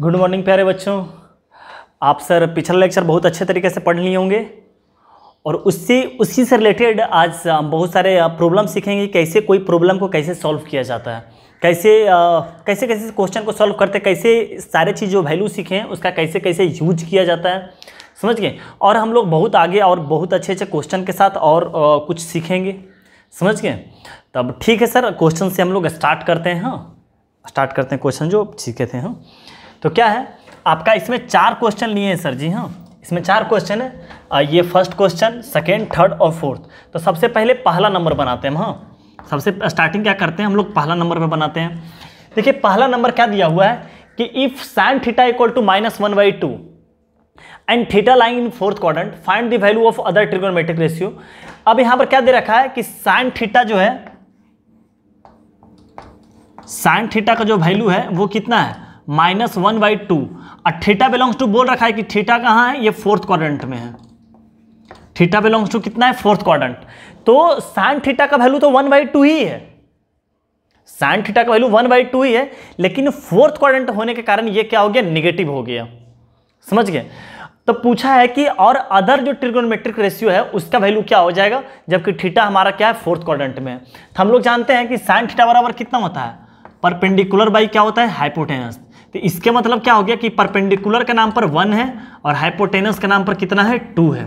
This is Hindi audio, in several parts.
गुड मॉर्निंग प्यारे बच्चों आप सर पिछला लेक्चर बहुत अच्छे तरीके से पढ़ लिए होंगे और उससे उसी से रिलेटेड आज बहुत सारे प्रॉब्लम सीखेंगे कैसे कोई प्रॉब्लम को कैसे सॉल्व किया जाता है कैसे कैसे कैसे क्वेश्चन को सॉल्व करते कैसे सारे चीज़ जो वैल्यू सीखें उसका कैसे कैसे यूज किया जाता है समझ गए और हम लोग बहुत आगे और बहुत अच्छे अच्छे क्वेश्चन के साथ और आ, कुछ सीखेंगे समझ गए तब ठीक है सर क्वेश्चन से हम लोग स्टार्ट करते हैं हाँ स्टार्ट करते हैं क्वेश्चन जो सीखे थे हाँ? तो क्या है आपका इसमें चार क्वेश्चन लिए हैं सर जी हाँ इसमें चार क्वेश्चन है ये फर्स्ट क्वेश्चन सेकेंड थर्ड और फोर्थ तो सबसे पहले पहला नंबर बनाते हैं हाँ सबसे स्टार्टिंग क्या करते हैं हम लोग पहला नंबर पर बनाते हैं देखिए पहला नंबर क्या दिया हुआ है कि if sine theta equal to minus one by two and theta line in fourth quadrant find the value of other trigonometric ratio अब यहां पर क्या दे रखा है कि साइन थीटा जो है साइन थीटा का जो वैल्यू है वो कितना है माइनस वन बाई टू और थीटा बिलोंग्स टू बोल रखा है कि थीटा कहाँ है ये फोर्थ क्वाड्रेंट में है थीटा बिलोंग्स टू कितना है फोर्थ क्वाड्रेंट तो साइन थीटा का वैल्यू तो वन बाई टू ही है साइन थीटा का वैल्यू वन बाई टू ही है लेकिन फोर्थ क्वाड्रेंट होने के कारण ये क्या हो गया निगेटिव हो गया समझ गए तो पूछा है कि और अदर जो ट्रिग्नोमेट्रिक रेशियो है उसका वैल्यू क्या हो जाएगा जबकि थीटा हमारा क्या है फोर्थ क्वाड्रेंट में तो हम लोग जानते हैं कि साइन थीटा बराबर कितना होता है परपेंडिकुलर बाई क्या होता है हाइपोटेनस तो इसके मतलब क्या हो गया कि परपेंडिकुलर के नाम पर वन है और हाइपोटेनस के नाम पर कितना है टू है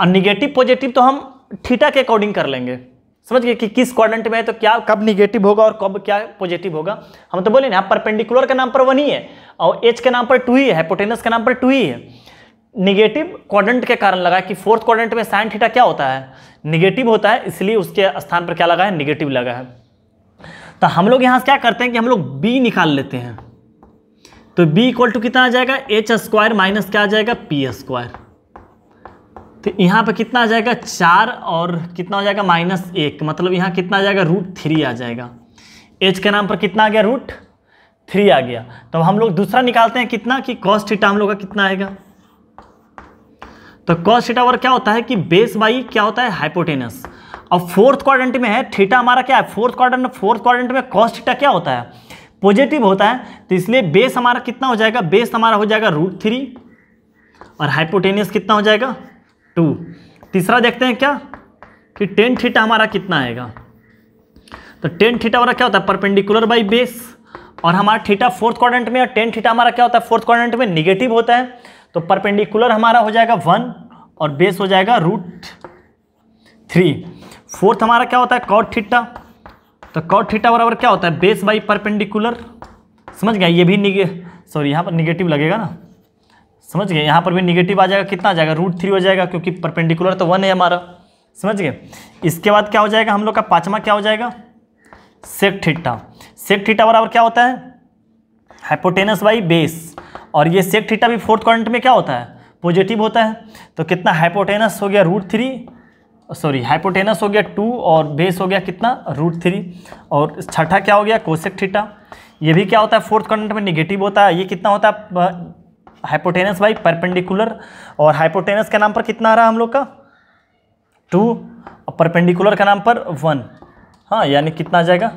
और निगेटिव पॉजिटिव तो हम ठीटा के अकॉर्डिंग कर लेंगे समझ गए कि किस क्वाड्रेंट में है तो क्या कब निगेटिव होगा और कब क्या पॉजिटिव होगा हम तो बोले ना परपेंडिकुलर के नाम पर वन ही है और एच के नाम पर टू ही है हाइपोटेनस के नाम पर टू ही है निगेटिव क्वाड्रेंट के कारण लगा कि फोर्थ क्वाड्रेंट में साइन थीटा क्या होता है निगेटिव होता है इसलिए उसके स्थान पर क्या लगा है निगेटिव लगा है तो हम लोग यहाँ से क्या करते हैं कि हम लोग बी निकाल लेते हैं तो b इक्वल टू कितना आ जाएगा एच स्क्वायर माइनस क्या आ जाएगा पी स्क्वायर तो यहाँ पर कितना आ जाएगा चार और कितना हो जाएगा माइनस एक मतलब यहाँ कितना आ जाएगा रूट थ्री आ जाएगा एच के नाम पर कितना आ गया रूट थ्री आ गया तो हम लोग दूसरा निकालते हैं कितना कि कॉस्ट थीटा हम लोग का कितना आएगा तो कॉस्ट थीटा और क्या होता है कि बेस बाई क्या होता है हाइपोटेनस अब फोर्थ क्वाड्रेंट में है थीटा हमारा क्या है फोर्थ क्वाड्रेंट फोर्थ क्वाड्रेंट में कॉस्ट थीटा क्या होता है पॉजिटिव होता है तो इसलिए बेस हमारा कितना हो जाएगा बेस हमारा हो जाएगा रूट थ्री और हाइपोटेनियस कितना हो जाएगा टू तीसरा देखते हैं क्या कि टेन थीटा हमारा कितना आएगा तो टेन थीटा हमारा क्या होता है परपेंडिकुलर बाई बेस और हमारा थीटा फोर्थ क्वाड्रेंट में और टेन थीटा हमारा क्या होता है फोर्थ क्वाड्रेंट में निगेटिव होता है तो परपेंडिकुलर हमारा हो जाएगा वन और बेस हो जाएगा रूट थ्री फोर्थ हमारा क्या होता है कॉट थीटा तो कॉट थीटा बराबर क्या होता है बेस बाई परपेंडिकुलर समझ गया ये भी निगे सॉरी यहाँ पर निगेटिव लगेगा ना समझ गए यहाँ पर भी निगेटिव आ जाएगा कितना आ जाएगा रूट थ्री हो जाएगा क्योंकि परपेंडिकुलर तो वन है हमारा समझ गए इसके बाद क्या हो जाएगा हम लोग का पाँचवा क्या हो जाएगा सेक थीटा सेक थीटा बराबर क्या होता है हाइपोटेनस बाई बेस और ये सेक ठिटा भी फोर्थ क्वारंट में क्या होता है पॉजिटिव होता है तो कितना हाइपोटेनस हो गया रूट थ्री सॉरी हाइपोटेनस हो गया टू और बेस हो गया कितना रूट थ्री और छठा क्या हो गया कोसेक थीटा ये भी क्या होता है फोर्थ कॉन्डेंट में निगेटिव होता है ये कितना होता है हाइपोटेनस बाई परपेंडिकुलर और हाइपोटेनस के नाम पर कितना आ रहा है हम लोग का टू और परपेंडिकुलर के नाम पर वन हाँ यानी कितना आ जाएगा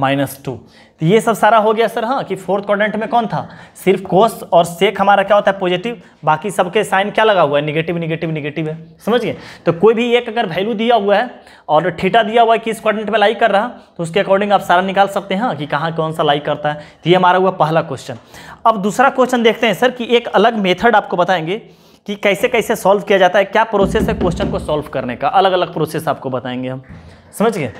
माइनस टू तो ये सब सारा हो गया सर हाँ कि फोर्थ क्वाड्रेंट में कौन था सिर्फ कोस और सेक हमारा क्या होता है पॉजिटिव बाकी सबके साइन क्या लगा हुआ है निगेटिव निगेटिव निगेटिव है समझिए तो कोई भी एक अगर वैल्यू दिया हुआ है और ठीठा दिया हुआ है कि इस क्वाड्रेंट में लाई कर रहा तो उसके अकॉर्डिंग आप सारा निकाल सकते हैं हाँ, कि कहाँ कौन सा लाई करता है तो ये हमारा हुआ पहला क्वेश्चन अब दूसरा क्वेश्चन देखते हैं सर कि एक अलग मेथड आपको बताएंगे कि कैसे कैसे सॉल्व किया जाता है क्या प्रोसेस है क्वेश्चन को सॉल्व करने का अलग अलग प्रोसेस आपको बताएंगे हम समझ गए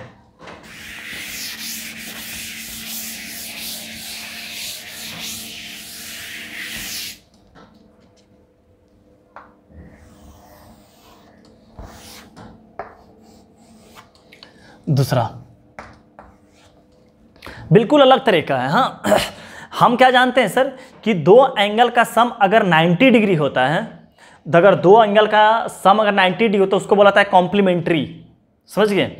दूसरा बिल्कुल अलग तरीका है हाँ हम क्या जानते हैं सर कि दो एंगल का सम अगर 90 डिग्री होता है तो अगर दो एंगल का सम अगर 90 डिग्री होता तो है उसको बोला जाता है कॉम्प्लीमेंट्री समझ गए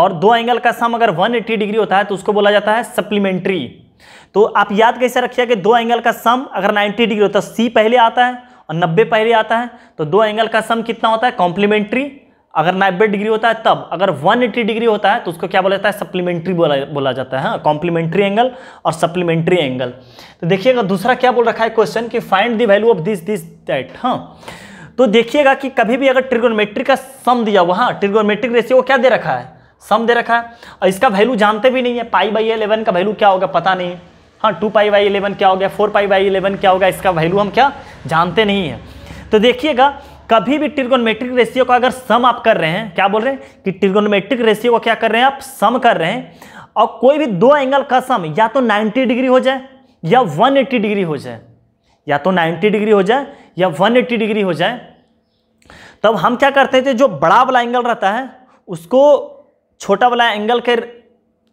और दो एंगल का सम अगर 180 डिग्री होता है तो उसको बोला जाता है सप्लीमेंट्री तो आप याद कैसे रखिए कि दो एंगल का सम अगर 90 डिग्री होता तो है सी पहले आता है और 90 पहले आता है तो दो एंगल का सम कितना होता है कॉम्प्लीमेंट्री अगर 90 डिग्री होता है तब अगर 180 डिग्री होता है तो उसको क्या बोला जाता है सप्लीमेंट्री बोला बोला जाता है हाँ, कॉम्प्लीमेंट्री एंगल और सप्लीमेंट्री एंगल तो देखिएगा दूसरा क्या बोल रखा है क्वेश्चन कि find the value of this this that हाँ तो देखिएगा कि कभी भी अगर ट्रिगोनमेट्री का सम दिया हुआ हाँ ट्रिगोनमेट्रिक रेशियो क्या दे रखा है सम दे रखा है और इसका वैल्यू जानते भी नहीं है पाई बाई एलेवन का वैल्यू क्या होगा पता नहीं हाँ टू पाई बाई इलेवन क्या हो गया फोर पाई बाई इलेवन क्या होगा इसका वैल्यू हम क्या जानते नहीं है तो देखिएगा कभी भी ट्रिगोनोमेट्रिक रेशियो का अगर सम आप कर रहे हैं क्या बोल रहे हैं कि ट्रिगोनोमेट्रिक रेशियो को क्या कर रहे हैं आप सम कर रहे हैं और कोई भी दो एंगल का सम या तो 90 डिग्री हो जाए या 180 डिग्री हो जाए या तो 90 डिग्री हो जाए या 180 डिग्री हो जाए तब हम क्या करते थे जो बड़ा वाला एंगल रहता है उसको छोटा वाला एंगल के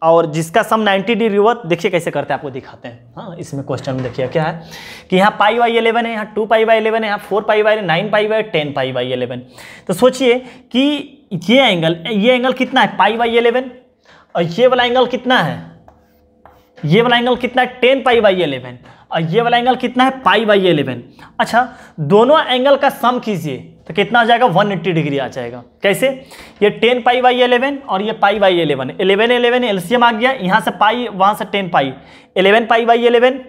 और जिसका सम 90 डिग्री हुआ देखिए कैसे करते हैं आपको दिखाते हैं हाँ इसमें क्वेश्चन में देखिए क्या है कि यहाँ पाई बाई एलेवन है यहाँ टू पाई बाई एलेवन है यहाँ four pi by nine pi by ten pi by eleven तो सोचिए कि ये एंगल ये एंगल कितना है पाई बाई एलेवन और ये वाला एंगल कितना है ये वाला एंगल कितना है टेन पाई बाई एलेवन और ये वाला एंगल कितना है पाई बाई एलेवन अच्छा दोनों एंगल का सम कीजिए तो कितना आ जाएगा 180 डिग्री आ जाएगा कैसे ये 10 पाई बाई एलेवन और ये pi by eleven eleven eleven LCM आ गया यहाँ से पाई वहाँ से 10 पाई 11 पाई बाई एलेवन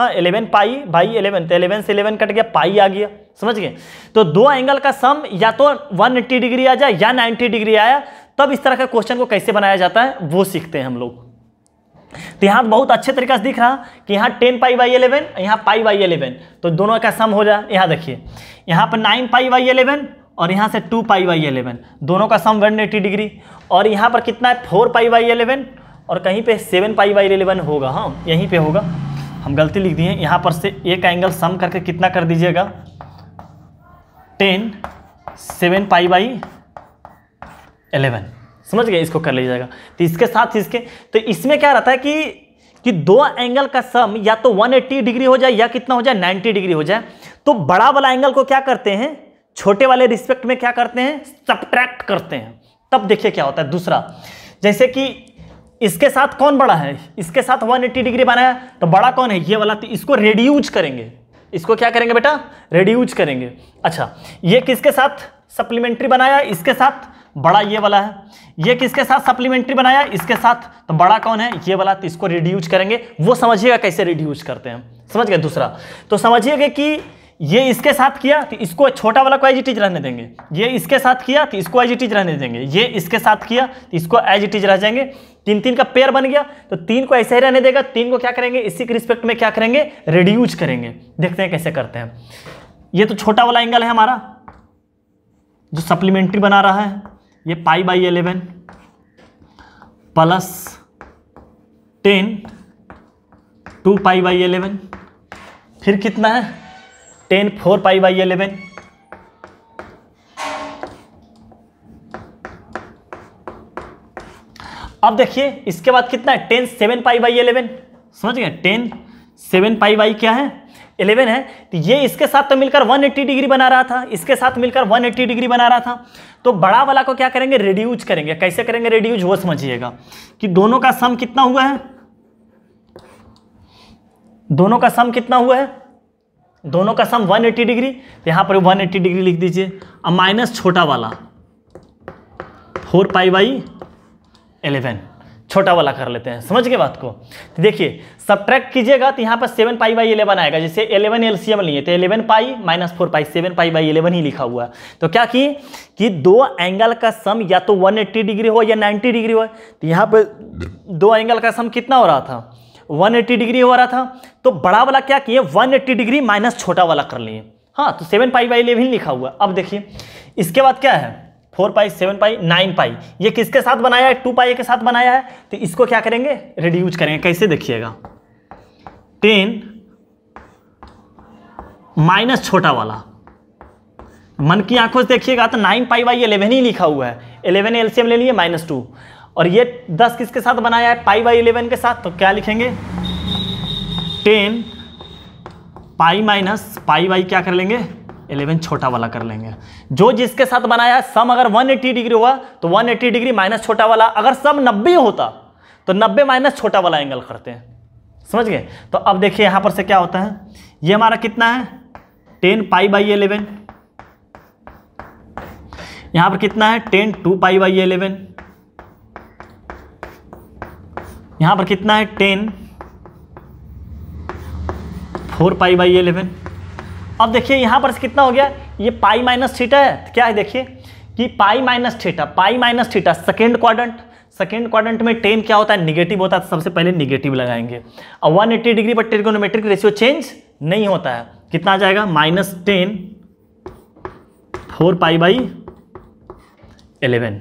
हाँ 11 पाई बाई 11 तो 11 से 11 कट गया पाई आ गया समझ गए तो दो एंगल का सम या तो 180 डिग्री आ जाए या 90 डिग्री आया तब इस तरह का क्वेश्चन को कैसे बनाया जाता है वो सीखते हैं हम लोग तो यहाँ बहुत अच्छे तरीके से दिख रहा कि यहाँ टेन पाई बाई एलेवन यहाँ पाई बाई एलेवन तो दोनों का सम हो जाए यहाँ देखिए यहाँ पर नाइन पाई बाई एलेवन और यहाँ से टू पाई बाई एलेवन दोनों का सम वन एटी डिग्री और यहाँ पर कितना है फोर पाई बाई एलेवन और कहीं पे सेवन पाई बाई एलेवन होगा हाँ यहीं पे होगा हम गलती लिख दिए यहाँ पर से एक एंगल सम करके कितना कर दीजिएगा ten seven pi by eleven समझ गए इसको कर लीजिएगा तो इसके साथ इसके तो इसमें क्या रहता है कि कि दो एंगल का सम या तो 180 डिग्री हो जाए या कितना हो जाए 90 डिग्री हो जाए तो बड़ा वाला एंगल को क्या करते हैं छोटे वाले रिस्पेक्ट में क्या करते हैं सब्ट्रैक्ट करते हैं तब देखिए क्या होता है दूसरा जैसे कि इसके साथ कौन बड़ा है इसके साथ 180 डिग्री बना है तो बड़ा कौन है ये वाला तो इसको रेड्यूज करेंगे इसको क्या करेंगे बेटा रेड्यूज करेंगे अच्छा ये किसके साथ सप्लीमेंट्री बनाया इसके साथ बड़ा ये वाला है ये किसके साथ सप्लीमेंट्री बनाया इसके साथ तो बड़ा कौन है ये वाला तो इसको रिड्यूज करेंगे वो समझिएगा कैसे रिड्यूज करते हैं समझ गए दूसरा तो समझिएगा कि ये इसके साथ किया तो इसको छोटा वाला को एज इट इज रहने देंगे ये इसके साथ किया तो इसको एज इट इज रहने देंगे ये इसके साथ किया तो इसको एज इट इज रह जाएंगे तीन तीन का पेयर बन गया तो तीन को ऐसे ही रहने देगा तीन को क्या करेंगे इसी के रिस्पेक्ट में क्या करेंगे रिड्यूज करेंगे देखते हैं कैसे करते हैं ये तो छोटा वाला एंगल है हमारा जो सप्लीमेंट्री बना रहा है ये pi by eleven plus ten two pi by eleven फिर कितना है ten four pi by eleven अब देखिए इसके बाद कितना है ten seven pi by eleven समझ गए टेन सेवन पाई वाई क्या है इलेवन है तो ये इसके साथ तो मिलकर 180 डिग्री बना रहा था इसके साथ मिलकर 180 डिग्री बना रहा था तो बड़ा वाला को क्या करेंगे रिड्यूज करेंगे कैसे करेंगे रिड्यूज वो समझिएगा कि दोनों का सम कितना हुआ है दोनों का सम कितना हुआ है दोनों का सम 180 डिग्री तो यहां पर 180 डिग्री लिख दीजिए अब माइनस छोटा वाला फोर पाई बाई एलेवन छोटा वाला कर लेते हैं समझ गए बात को तो देखिए सब कीजिएगा तो यहाँ पर सेवन पाई बाई इलेवन आएगा जैसे इलेवन एल सी एम लिए तो eleven pi minus four pi seven pi by eleven ही लिखा हुआ तो क्या की कि दो एंगल का सम या तो वन एट्टी डिग्री हो या नाइन्टी डिग्री हो तो यहाँ पर दो एंगल का सम कितना हो रहा था 180 डिग्री हो रहा था तो बड़ा वाला क्या किए 180 डिग्री माइनस छोटा वाला कर लिए हाँ तो सेवन पाई बाई इलेवन लिखा हुआ अब देखिए इसके बाद क्या है four pi seven pi nine pi ये किसके साथ बनाया है टू पाई के साथ बनाया है तो इसको क्या करेंगे रिड्यूज करेंगे कैसे देखिएगा टेन माइनस छोटा वाला मन की आंखों से देखिएगा तो नाइन पाई बाई इलेवन ही लिखा हुआ है इलेवन एलसीएम ले लिए माइनस टू और ये दस किसके साथ बनाया है पाई बाई इलेवन के साथ तो क्या लिखेंगे ten pi minus pi by क्या कर लेंगे इलेवन छोटा वाला कर लेंगे जो जिसके साथ बनाया सम अगर 180 डिग्री हुआ तो 180 डिग्री माइनस छोटा वाला अगर सम 90 होता तो 90 माइनस छोटा वाला एंगल करते हैं समझ गए तो अब देखिए यहाँ पर से क्या होता है ये हमारा कितना है टेन पाई बाई एलेवन यहाँ पर कितना है ten two pi by eleven यहाँ पर कितना है ten four pi by eleven अब देखिए यहाँ पर कितना हो गया ये पाई माइनस थीटा है तो क्या है देखिए कि pi minus theta pi minus theta second quadrant second quadrant में टेन क्या होता है निगेटिव होता है तो सबसे पहले निगेटिव लगाएंगे और एट्टी डिग्री पर ट्रिग्नोमेट्रिक रेशियो चेंज नहीं होता है कितना आ जाएगा minus ten four pi by eleven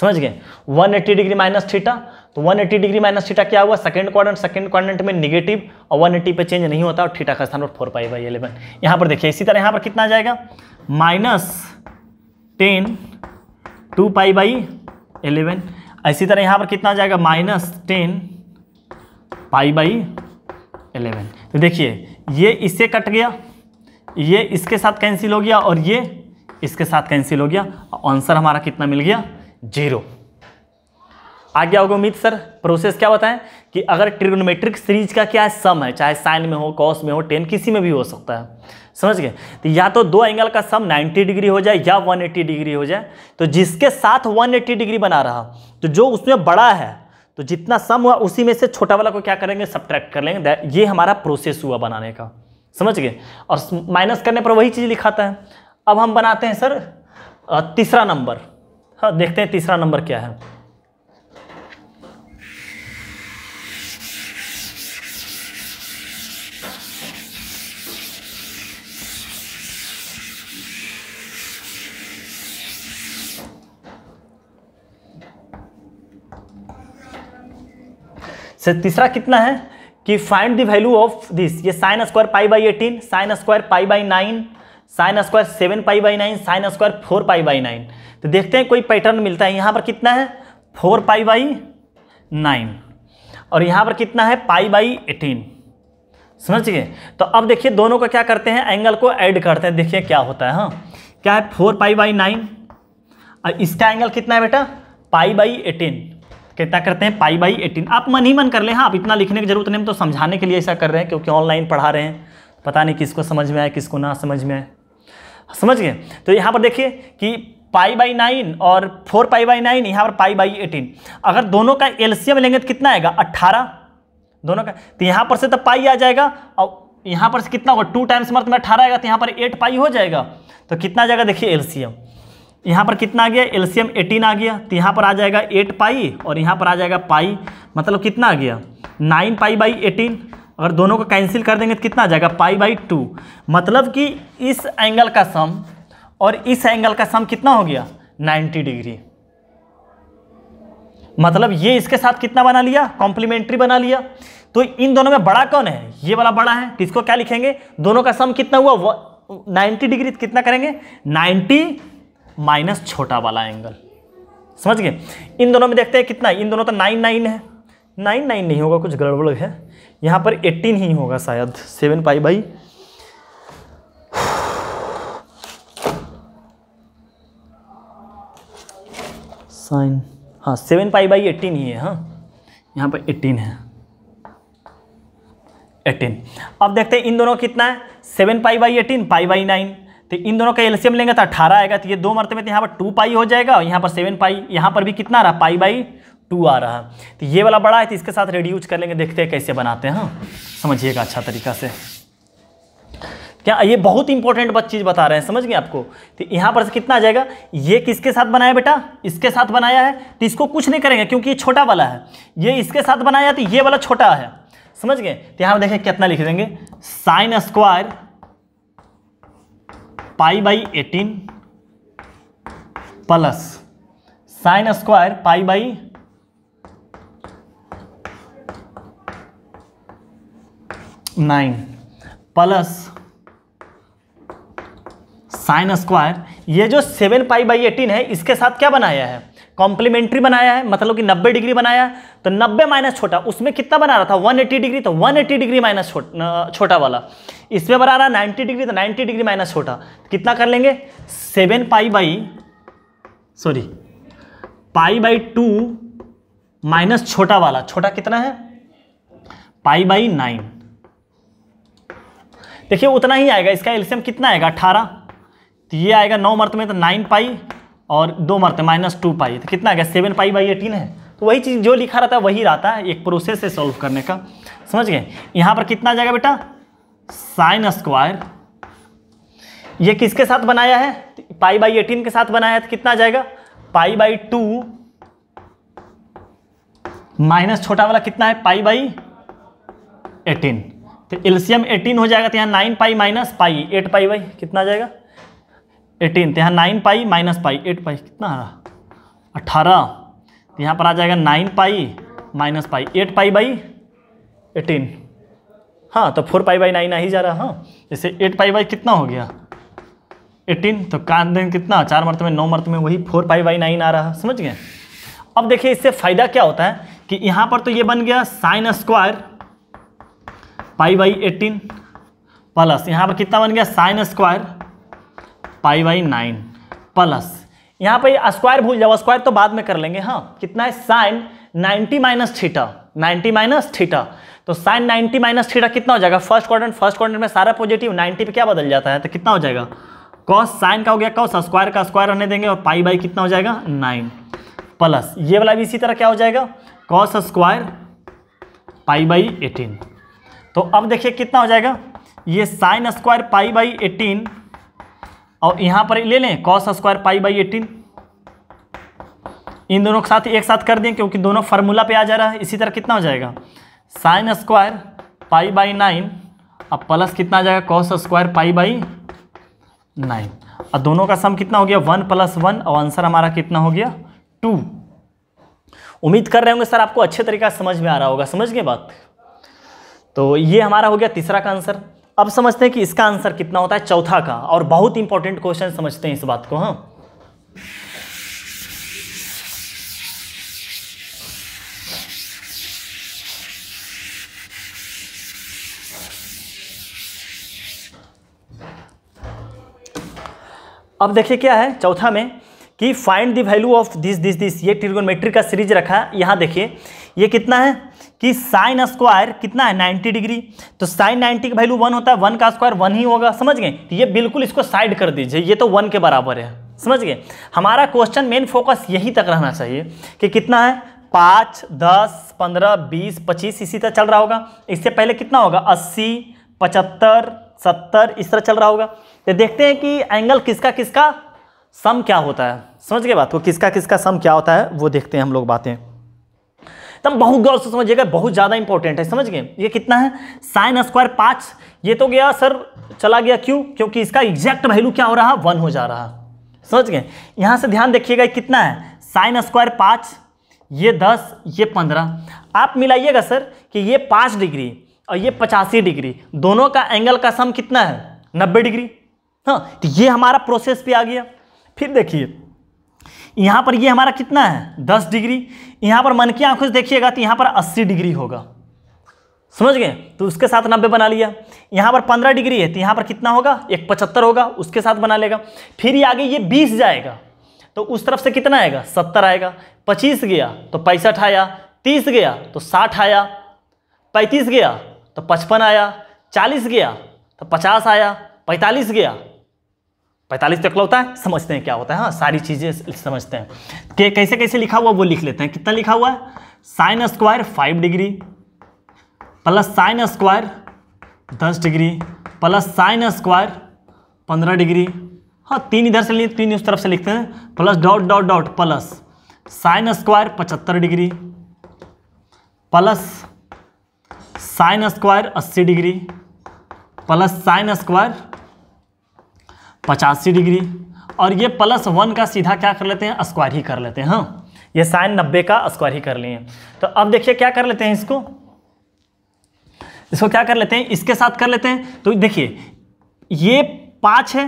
समझ गए 180 डिग्री माइनस थीटा तो 180 डिग्री माइनस थीटा क्या हुआ सेकंड क्वाड्रेंट सेकंड क्वाड्रेंट में निगेटिव और 180 पे चेंज नहीं होता और थीटा का स्थान पर फोर पाई बाई एलेवन यहाँ पर देखिए इसी तरह यहाँ पर कितना आ जाएगा minus ten two pi by eleven इसी तरह यहाँ पर कितना आ जाएगा minus ten pi by eleven तो देखिए ये इससे कट गया ये इसके साथ कैंसिल हो गया और ये इसके साथ कैंसिल हो गया आंसर हमारा कितना मिल गया जीरो आ गया होगा उम्मीद सर प्रोसेस क्या बताएं कि अगर ट्रिग्नोमेट्रिक सीरीज का क्या है सम है चाहे साइन में हो कॉस में हो टेन किसी में भी हो सकता है समझ गए तो या तो दो एंगल का सम 90 डिग्री हो जाए या 180 डिग्री हो जाए तो जिसके साथ 180 डिग्री बना रहा तो जो उसमें बड़ा है तो जितना सम हुआ उसी में से छोटा वाला को क्या करेंगे सब्ट्रैक्ट कर लेंगे ये हमारा प्रोसेस हुआ बनाने का समझ गए और माइनस करने पर वही चीज़ लिखाता है अब हम बनाते हैं सर तीसरा नंबर हाँ देखते हैं तीसरा नंबर क्या है से तीसरा कितना है कि find the value of this ये sine square pi by eighteen sine square pi by nine sine square seven pi by nine sine square four pi by nine तो देखते हैं कोई पैटर्न मिलता है यहाँ पर कितना है फोर पाई बाई नाइन और यहाँ पर कितना है पाई बाई एटीन समझ गए तो अब देखिए दोनों का क्या करते हैं एंगल को ऐड करते हैं देखिए क्या होता है हाँ क्या है फोर पाई बाई नाइन और इसका एंगल कितना है बेटा पाई बाई एटीन कितना करते हैं पाई बाई एटीन आप मन ही मन कर ले हाँ आप इतना लिखने की जरूरत नहीं हम तो समझाने के लिए ऐसा कर रहे हैं क्योंकि ऑनलाइन पढ़ा रहे हैं पता नहीं किसको समझ में आए किसको ना समझ में आए समझ गए तो यहाँ पर देखिए कि पाई बाई नाइन और फोर पाई बाई नाइन यहाँ पर पाई बाई एटीन अगर दोनों का एलसीएम लेंगे तो कितना आएगा अट्ठारह दोनों का तो यहाँ पर से तो पाई आ जाएगा और यहाँ पर से कितना होगा टू टाइम्स मर्थ में आएगा तो यहाँ पर एट पाई हो जाएगा तो कितना जाएगा देखिए एलसीएम यहाँ पर कितना आ गया एल्सियम एटीन आ गया तो यहाँ पर आ जाएगा एट पाई और यहाँ पर आ जाएगा पाई मतलब कितना आ गया नाइन पाई बाई एटीन अगर दोनों को कैंसिल कर देंगे तो कितना आ जाएगा पाई बाई टू मतलब कि इस एंगल का सम और इस एंगल का सम कितना हो गया 90 डिग्री मतलब ये इसके साथ कितना बना लिया कॉम्प्लीमेंट्री बना लिया तो इन दोनों में बड़ा कौन है ये वाला बड़ा है तो इसको क्या लिखेंगे दोनों का सम कितना हुआ नाइन्टी डिग्री कितना करेंगे नाइन्टी माइनस छोटा वाला एंगल समझ गए इन दोनों में देखते हैं कितना है? इन दोनों तो नाइन नाइन है नाइन नाइन नहीं होगा कुछ गड़बड़ है यहाँ पर एट्टीन ही होगा शायद सेवन पाई बाई साइन हाँ सेवन पाई बाई एटीन ही है हाँ यहाँ पर एट्टीन है एटीन अब देखते हैं इन दोनों कितना है seven pi by eighteen pi by nine तो इन दोनों का एल्सियम लेंगे तो अट्ठारह आएगा तो ये दो मरतबे तो यहाँ पर टू पाई हो जाएगा और यहाँ पर सेवन पाई यहाँ पर भी कितना रहा पाई बाई टू आ रहा तो ये वाला बड़ा है तो इसके साथ रेड्यूज कर लेंगे देखते हैं कैसे बनाते हैं हाँ। समझिएगा अच्छा तरीका से क्या ये बहुत इंपॉर्टेंट बस चीज़ बता रहे हैं समझ गए आपको तो यहाँ पर से कितना आ जाएगा ये किसके साथ बनाया बेटा इसके साथ बनाया है तो इसको कुछ नहीं करेंगे क्योंकि ये छोटा वाला है ये इसके साथ बनाया तो ये वाला छोटा है समझ गए तो यहाँ पर देखें कितना लिख देंगे sine square pi by eighteen plus sine square pi by nine plus sine square ये जो सेवन पाई बाई एटीन है इसके साथ क्या बनाया है कॉम्प्लीमेंट्री बनाया है मतलब कि 90 डिग्री बनाया तो 90 माइनस छोटा उसमें कितना बना रहा था 180 डिग्री तो 180 डिग्री माइनस छोटा वाला इसमें बना रहा 90 डिग्री तो 90 डिग्री माइनस छोटा तो कितना कर लेंगे seven pi by sorry pi by two minus छोटा वाला छोटा कितना है पाई बाई नाइन देखिए उतना ही आएगा इसका एल्सियम कितना आएगा अठारह तो ये आएगा नौ मर्त में तो नाइन पाई और दो मरते माइनस टू पाई तो कितना आ गया सेवन पाई बाई एटीन है तो वही चीज़ जो लिखा रहता है वही रहता है एक प्रोसेस है सॉल्व करने का समझ गए यहाँ पर कितना आ जाएगा बेटा साइन स्क्वायर ये किसके साथ बनाया है पाई बाई एटीन के साथ बनाया है तो कितना आ जाएगा पाई बाई टू माइनस छोटा वाला कितना है पाई बाई एटीन तो एल्सियम एटीन हो जाएगा तो यहाँ nine pi minus pi eight pi by कितना आ जाएगा एटीन तो यहाँ nine pi minus pi eight pi कितना रहा अट्ठारह तो यहाँ पर आ जाएगा nine pi minus pi eight pi by eighteen हाँ तो फोर पाई बाई नाइन आ ही जा रहा हाँ जैसे एट पाई बाई कितना हो गया एटीन तो कान दिन कितना चार मर्त में नौ मर्त में वही फोर पाई बाई नाइन आ रहा समझ गए अब देखिए इससे फ़ायदा क्या होता है कि यहाँ पर तो ये बन गया sine square pi by eighteen plus यहाँ पर कितना बन गया sine square pi by nine plus यहाँ पर स्क्वायर भूल जाओ स्क्वायर तो बाद में कर लेंगे हाँ कितना है sine 90 minus theta 90 minus theta तो साइन 90 माइनस थीटा कितना हो जाएगा फर्स्ट क्वार्टर फर्स्ट क्वार्टर में सारा पॉजिटिव 90 पे क्या बदल जाता है तो कितना हो जाएगा कॉस साइन का हो गया कॉस स्क्वायर का स्क्वायर रहने देंगे और पाई बाई कितना हो जाएगा नाइन प्लस ये वाला भी इसी तरह क्या हो जाएगा cos square pi by eighteen तो अब देखिए कितना हो जाएगा ये sine square pi by eighteen और यहां पर ले लें cos square pi by eighteen इन दोनों के साथ एक साथ कर दें क्योंकि दोनों फार्मूला पे आ जा रहा है इसी तरह कितना हो जाएगा sine square pi by nine अब प्लस कितना आ जाएगा cos square pi by nine और दोनों का सम कितना हो गया वन प्लस वन और आंसर हमारा कितना हो गया टू उम्मीद कर रहे होंगे सर आपको अच्छे तरीका समझ में आ रहा होगा समझ गए बात तो ये हमारा हो गया तीसरा का आंसर अब समझते हैं कि इसका आंसर कितना होता है चौथा का और बहुत इंपॉर्टेंट क्वेश्चन समझते हैं इस बात को हाँ अब देखिए क्या है चौथा में कि find the value of this this this ये ट्रिगोनोमेट्री का सीरीज रखा यहाँ देखिए ये कितना है कि साइन स्क्वायर कितना है 90 डिग्री तो साइन 90 का वैल्यू वन होता है वन का स्क्वायर वन ही होगा समझ गए तो ये बिल्कुल इसको साइड कर दीजिए ये तो वन के बराबर है समझ गए हमारा क्वेश्चन मेन फोकस यही तक रहना चाहिए कि कितना है पाँच दस पंद्रह बीस पच्चीस इसी तरह चल रहा होगा इससे पहले कितना होगा अस्सी पचहत्तर सत्तर इस तरह चल रहा होगा ये तो देखते हैं कि एंगल किसका किसका सम क्या होता है समझ गए बात को किसका किसका सम क्या होता है वो देखते हैं हम लोग बातें तब बहुत गौर से समझिएगा बहुत ज़्यादा इंपॉर्टेंट है समझ गए ये कितना है साइन स्क्वायर पाँच ये तो गया सर चला गया क्यों क्योंकि इसका एग्जैक्ट वैल्यू क्या हो रहा है वन हो जा रहा समझ गए यहाँ से ध्यान देखिएगा कितना है साइन स्क्वायर पाँच ये दस ये पंद्रह आप मिलाइएगा सर कि ये पाँच डिग्री और ये पचासी डिग्री दोनों का एंगल का सम कितना है नब्बे डिग्री हाँ तो ये हमारा प्रोसेस भी आ गया फिर देखिए यहाँ पर ये हमारा कितना है दस डिग्री यहाँ पर मन की आंखों से देखिएगा तो यहाँ पर अस्सी डिग्री होगा समझ गए तो उसके साथ नब्बे बना लिया यहाँ पर पंद्रह डिग्री है तो यहाँ पर कितना होगा एक पचहत्तर होगा उसके साथ बना लेगा फिर ये आगे ये बीस जाएगा तो उस तरफ से कितना आएगा सत्तर आएगा पच्चीस गया तो पैंसठ आया तीस गया तो साठ आया पैंतीस गया तो पचपन आया चालीस गया तो पचास आया पैंतालीस गया पैंतालीस तो इकलौता है समझते हैं क्या होता है हाँ सारी चीज़ें समझते हैं के कैसे कैसे लिखा हुआ वो लिख लेते हैं कितना लिखा हुआ है sine square five degree plus sine square दस डिग्री प्लस साइन स्क्वायर पंद्रह डिग्री हाँ तीन इधर से लिए तीन उस तरफ से लिखते हैं plus dot dot dot plus sine square पचहत्तर डिग्री प्लस साइन स्क्वायर अस्सी डिग्री प्लस साइन स्क्वायर पचासी डिग्री और ये प्लस वन का सीधा क्या कर लेते हैं स्क्वायर ही कर लेते हैं हाँ ये साइन नब्बे का स्क्वायर ही कर लिए तो अब देखिए क्या कर लेते हैं इसको इसको क्या कर लेते हैं इसके साथ कर लेते हैं तो देखिए ये पाँच है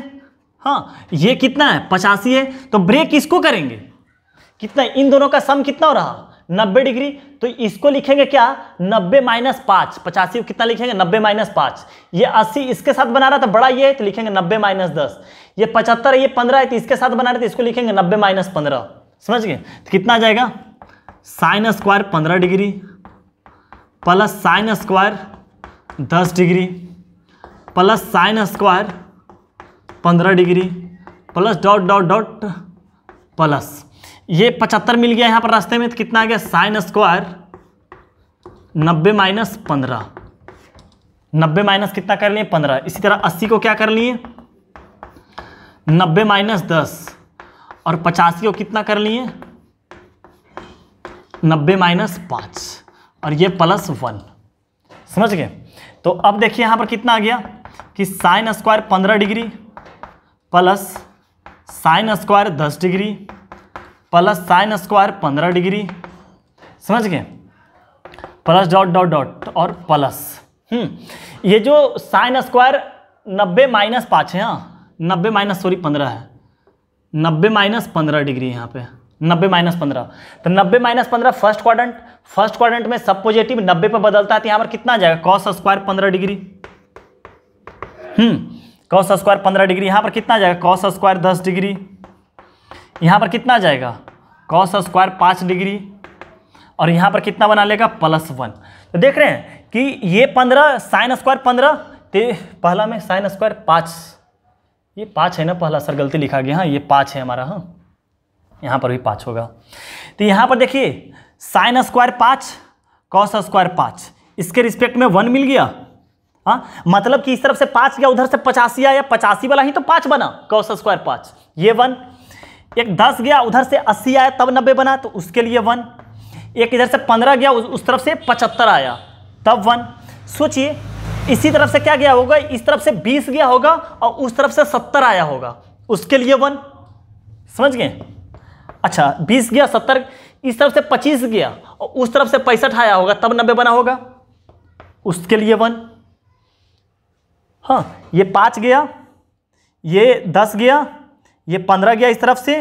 हाँ ये कितना है पचासी है तो ब्रेक इसको करेंगे कितना इन दोनों का सम कितना रहा नब्बे डिग्री तो इसको लिखेंगे क्या नब्बे माइनस पांच पचासी कितना लिखेंगे नब्बे माइनस पांच ये अस्सी इसके साथ बना रहा था बड़ा ये तो लिखेंगे नब्बे माइनस दस ये पचहत्तर ये पंद्रह है तो इसके साथ बना रहे थे इसको लिखेंगे नब्बे माइनस पंद्रह समझ गए तो कितना आ जाएगा साइन स्क्वायर पंद्रह डिग्री प्लस साइन स्क्वायर दस डिग्री प्लस साइन स्क्वायर पंद्रह degree plus dot dot dot plus ये पचहत्तर मिल गया यहाँ पर रास्ते में तो कितना आ गया साइन स्क्वायर नब्बे माइनस पंद्रह नब्बे माइनस कितना कर लिए पंद्रह इसी तरह अस्सी को क्या कर लिए नब्बे माइनस दस और पचासी को कितना कर लिए नब्बे माइनस पाँच और ये प्लस वन समझ गए तो अब देखिए यहाँ पर कितना आ गया कि साइन स्क्वायर पंद्रह डिग्री प्लस साइन स्क्वायर दस डिग्री प्लस साइन स्क्वायर पंद्रह डिग्री समझ गए प्लस डॉट डॉट डॉट और प्लस हम्म ये जो साइन स्क्वायर नब्बे माइनस पाँच है हाँ नब्बे माइनस सॉरी पंद्रह है नब्बे माइनस पंद्रह डिग्री यहाँ पे नब्बे माइनस पंद्रह तो नब्बे माइनस पंद्रह फर्स्ट क्वाड्रेंट फर्स्ट क्वाड्रेंट में सब पॉजिटिव नब्बे पर बदलता है तो यहाँ पर कितना आ जाएगा कॉस स्क्वायर पंद्रह डिग्री हम्म कॉस स्क्वायर पंद्रह डिग्री यहाँ पर कितना आ जाएगा कॉस स्क्वायर दस डिग्री यहाँ पर कितना जाएगा कॉस स्क्वायर पाँच डिग्री और यहाँ पर कितना बना लेगा प्लस वन तो देख रहे हैं कि ये पंद्रह साइन स्क्वायर पंद्रह तो पहला में साइन स्क्वायर पाँच ये पाँच है ना पहला सर गलती लिखा गया हाँ ये पाँच है हमारा हाँ यहाँ पर भी पाँच होगा तो यहाँ पर देखिए साइन स्क्वायर पाँच कॉस स्क्वायर पाँच इसके रिस्पेक्ट में वन मिल गया हाँ मतलब कि इस तरफ से पाँच गया उधर से पचासी आया पचासी वाला ही तो पाँच बना कॉस स्क्वायर पाँच ये वन एक दस गया उधर से अस्सी आया तब नब्बे बना तो उसके लिए वन एक इधर से पंद्रह गया उस, तरफ से पचहत्तर आया तब वन सोचिए इसी तरफ से क्या गया होगा इस तरफ से बीस गया होगा और उस तरफ से सत्तर आया होगा उसके लिए वन समझ गए अच्छा बीस गया सत्तर इस तरफ से पच्चीस गया और उस तरफ से पैंसठ आया होगा तब नब्बे बना होगा उसके लिए वन हाँ ये पाँच गया ये दस गया ये पंद्रह गया इस तरफ से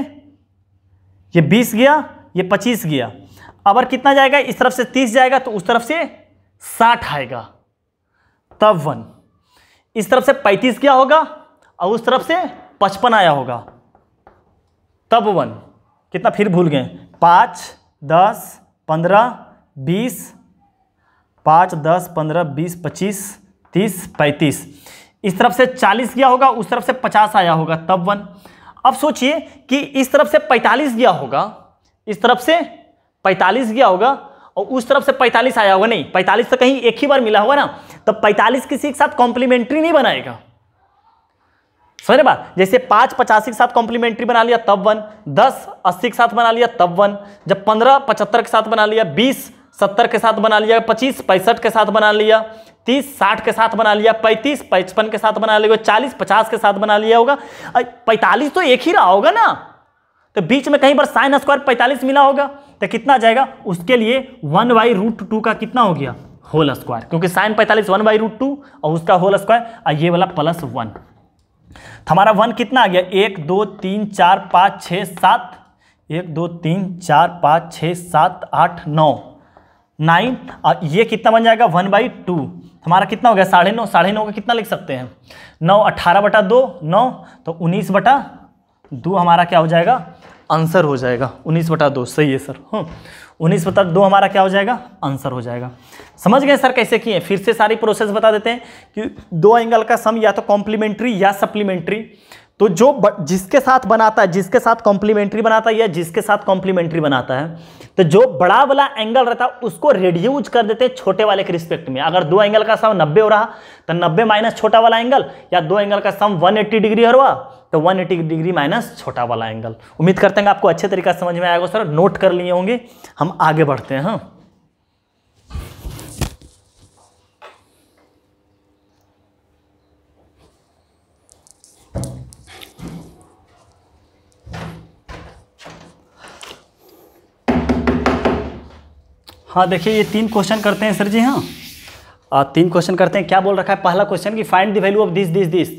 ये बीस गया ये पच्चीस गया अब कितना जाएगा इस तरफ से तीस जाएगा तो उस तरफ से साठ आएगा तब वन इस तरफ से पैंतीस गया होगा और उस तरफ से पचपन आया होगा तब वन कितना फिर भूल गए पाँच दस पंद्रह बीस पाँच दस पंद्रह बीस पच्चीस तीस पैंतीस इस तरफ से चालीस गया होगा उस तरफ से पचास आया होगा तब वन अब सोचिए कि इस तरफ से 45 गया होगा इस तरफ से 45 गया होगा और उस तरफ से 45 आया होगा नहीं 45 तो कहीं एक ही बार मिला होगा ना तो 45 किसी के साथ कॉम्प्लीमेंट्री नहीं बनाएगा समझे बात जैसे पाँच पचासी के साथ कॉम्प्लीमेंट्री बना लिया तब वन दस अस्सी के साथ बना लिया तब वन जब पंद्रह पचहत्तर के साथ बना लिया बीस सत्तर के साथ बना लिया पच्चीस पैंसठ के साथ बना लिया तीस साठ के साथ बना लिया पैंतीस पचपन के साथ बना लिया चालीस पचास के साथ बना लिया होगा पैंतालीस तो एक ही रहा होगा ना तो बीच में कहीं पर साइन स्क्वायर पैंतालीस मिला होगा तो कितना जाएगा उसके लिए वन बाई रूट टू का कितना हो गया होल स्क्वायर क्योंकि साइन पैंतालीस वन बाई रूट टू और उसका होल स्क्वायर और ये वाला प्लस वन तो हमारा वन कितना आ गया एक दो तीन चार पाँच छः सात एक दो तीन चार पाँच छः सात आठ नौ नाइन और ये कितना बन जाएगा वन बाई टू हमारा कितना हो गया साढ़े नौ साढ़े नौ का कितना लिख सकते हैं नौ अट्ठारह बटा दो नौ तो उन्नीस बटा दो हमारा क्या हो जाएगा आंसर हो जाएगा उन्नीस बटा दो सही है सर हम हाँ। उन्नीस बटा दो हमारा क्या हो जाएगा आंसर हो जाएगा समझ गए सर कैसे किए फिर से सारी प्रोसेस बता देते हैं कि दो एंगल का सम या तो कॉम्प्लीमेंट्री या सप्लीमेंट्री तो जो ब, जिसके साथ बनाता है जिसके साथ कॉम्प्लीमेंट्री बनाता है या जिसके साथ कॉम्प्लीमेंट्री बनाता है तो जो बड़ा वाला एंगल रहता है उसको रेड्यूज कर देते हैं छोटे वाले के रिस्पेक्ट में अगर दो एंगल का सम नब्बे हो रहा तो नब्बे माइनस छोटा वाला एंगल या दो एंगल का सम वन एट्टी डिग्री हो रहा तो 180 डिग्री माइनस छोटा वाला एंगल उम्मीद करते हैं आपको अच्छे तरीके से समझ में आएगा सर नोट कर लिए होंगे हम आगे बढ़ते हैं हाँ हाँ देखिए ये तीन क्वेश्चन करते हैं सर जी हाँ आ, तीन क्वेश्चन करते हैं क्या बोल रखा है पहला क्वेश्चन कि find the value of this this this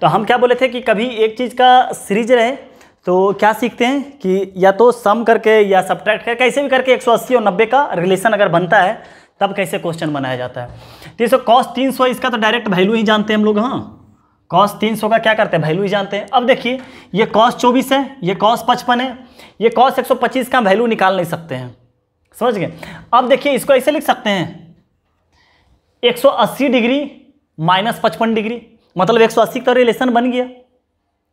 तो हम क्या बोले थे कि कभी एक चीज़ का सीरीज रहे तो क्या सीखते हैं कि या तो सम करके या सब्ट्रैक्ट करके कैसे भी करके 180 और 90 का रिलेशन अगर बनता है तब कैसे क्वेश्चन बनाया जाता है तो सौ कॉस तीन सौ इसका तो डायरेक्ट वैल्यू ही जानते हैं हम लोग हाँ कॉस तीन सौ का क्या करते हैं वैल्यू ही जानते हैं अब देखिए ये कॉस चौबीस है ये कॉस पचपन है ये कॉस एक सौ पच्चीस का वैल्यू निकाल नहीं सकते हैं समझ गए अब देखिए इसको ऐसे लिख सकते हैं 180 डिग्री माइनस पचपन डिग्री मतलब 180 का रिलेशन बन गया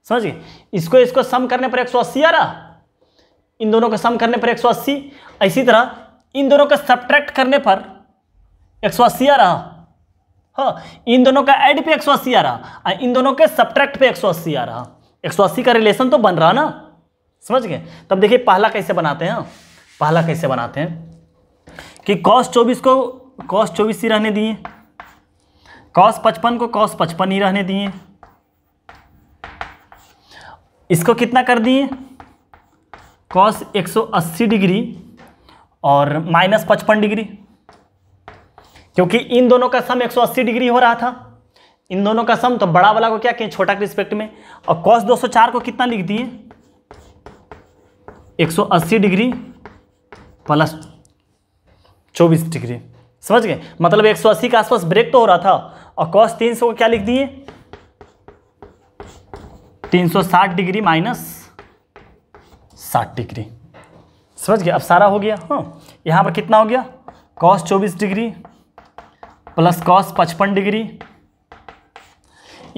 समझ गए इसको इसको सम करने पर 180 आ रहा इन दोनों को सम करने पर 180 इसी तरह इन दोनों का सब्ट्रैक्ट करने पर 180 आ रहा हाँ इन दोनों का ऐड पे 180 आ रहा और इन दोनों के सब्ट्रैक्ट पे 180 आ रहा 180 का रिलेशन तो बन रहा ना समझ गए तब देखिए पहला कैसे बनाते हैं पहला कैसे बनाते हैं कि कॉस चौबीस को कॉस चौबीस ही रहने दिए कॉस पचपन को कॉस पचपन ही रहने दिए इसको कितना कर दिए कॉस 180 डिग्री और माइनस पचपन डिग्री क्योंकि इन दोनों का सम 180 डिग्री हो रहा था इन दोनों का सम तो बड़ा वाला को क्या कहें छोटा के रिस्पेक्ट में और कॉस 204 को कितना लिख दिए 180 डिग्री प्लस चौबीस डिग्री समझ गए मतलब 180 के आसपास ब्रेक तो हो रहा था और कॉस 300 को क्या लिख दिए 360 डिग्री माइनस 60 डिग्री समझ गए अब सारा हो गया हाँ यहाँ पर कितना हो गया cos 24 degree plus cos 55 degree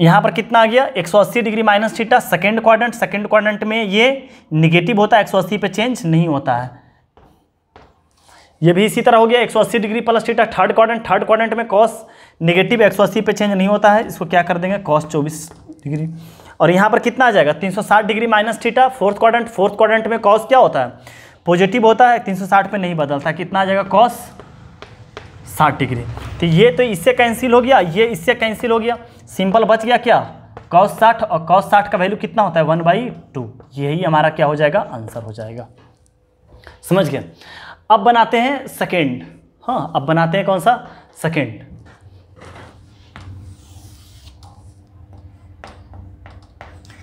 यहाँ पर कितना आ गया 180 degree minus theta second quadrant second quadrant में ये निगेटिव होता है 180 पे चेंज नहीं होता है ये भी इसी तरह हो गया 180 degree plus theta third quadrant third quadrant में कॉस नेगेटिव 180 पे चेंज नहीं होता है इसको क्या कर देंगे कॉस 24 डिग्री और यहाँ पर कितना आ जाएगा 360 degree minus theta fourth quadrant fourth quadrant में कॉस क्या होता है पॉजिटिव होता है 360 पे नहीं बदलता कितना आ जाएगा कॉस साठ डिग्री तो ये तो इससे कैंसिल हो गया ये इससे कैंसिल हो गया सिंपल बच गया क्या कॉस साठ और कॉस साठ का वैल्यू कितना होता है वन बाई टू यही हमारा क्या हो जाएगा आंसर हो जाएगा समझ गया अब बनाते हैं सेकेंड हाँ अब बनाते हैं कौन सा सेकेंड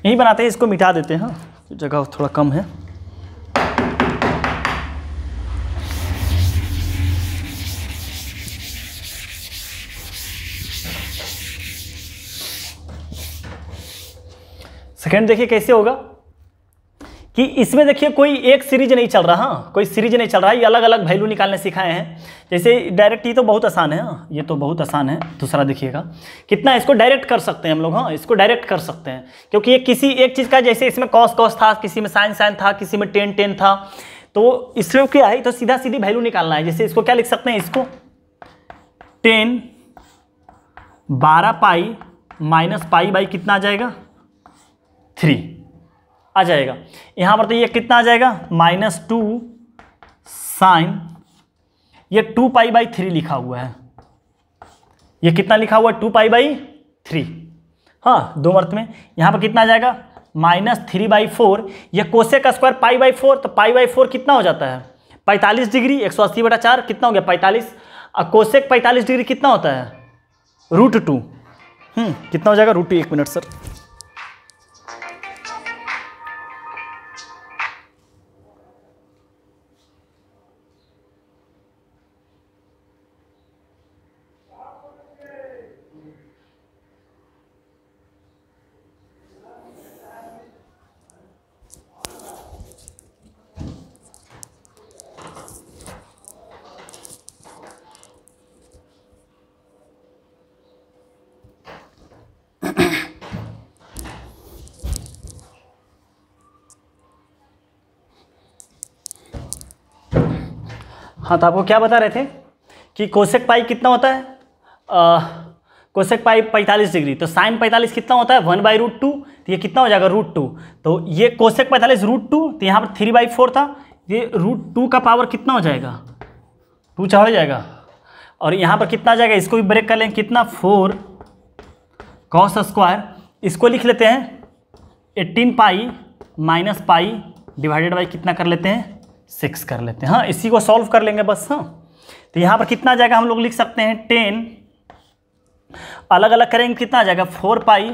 यही बनाते हैं इसको मिटा देते हैं हाँ जगह थोड़ा कम है सेकेंड देखिए कैसे होगा कि इसमें देखिए कोई एक सीरीज नहीं चल रहा हाँ कोई सीरीज नहीं चल रहा है ये अलग अलग वैल्यू निकालने सिखाए हैं जैसे डायरेक्ट ये तो बहुत आसान है हाँ ये तो बहुत आसान है दूसरा देखिएगा कितना इसको डायरेक्ट कर सकते हैं हम लोग हाँ इसको डायरेक्ट कर सकते हैं क्योंकि ये किसी एक चीज़ का जैसे इसमें कॉस कॉस था किसी में साइन साइन था किसी में टेन टेन था तो इसमें क्या है तो सीधा सीधी वैल्यू निकालना है जैसे इसको क्या लिख सकते हैं इसको टेन बारह पाई माइनस पाई बाई कितना आ जाएगा थ्री आ जाएगा यहाँ पर तो ये कितना आ जाएगा माइनस टू साइन ये टू पाई बाई थ्री लिखा हुआ है ये कितना लिखा हुआ है टू पाई बाई थ्री हाँ दो अर्थ में यहाँ पर कितना आ जाएगा माइनस थ्री बाई फोर यह कोसे का स्क्वायर पाई बाई फोर तो पाई बाई फोर कितना हो जाता है पैंतालीस डिग्री एक सौ अस्सी बटा चार कितना हो गया पैंतालीस और कोसेक पैंतालीस डिग्री कितना होता है रूट टू हम्म, कितना हो जाएगा रूट टू एक मिनट सर हाँ तो आपको क्या बता रहे थे कि कोशेक पाई कितना होता है कोशेक पाई पैंतालीस डिग्री तो साइन पैंतालीस कितना होता है वन बाई रूट टू तो ये कितना हो जाएगा रूट टू तो ये कोशेक पैंतालीस रूट टू तो यहाँ पर थ्री बाई फोर था ये रूट टू का पावर कितना हो जाएगा टू चढ़ जाएगा और यहाँ पर कितना आ जाएगा इसको भी ब्रेक कर लें कितना फोर कॉस स्क्वायर इसको लिख लेते हैं eighteen pi minus pi divided by कितना कर लेते हैं सिक्स कर लेते हैं हाँ इसी को सॉल्व कर लेंगे बस हाँ तो यहाँ पर कितना जाएगा हम लोग लिख सकते हैं टेन अलग अलग करेंगे कितना जाएगा four pi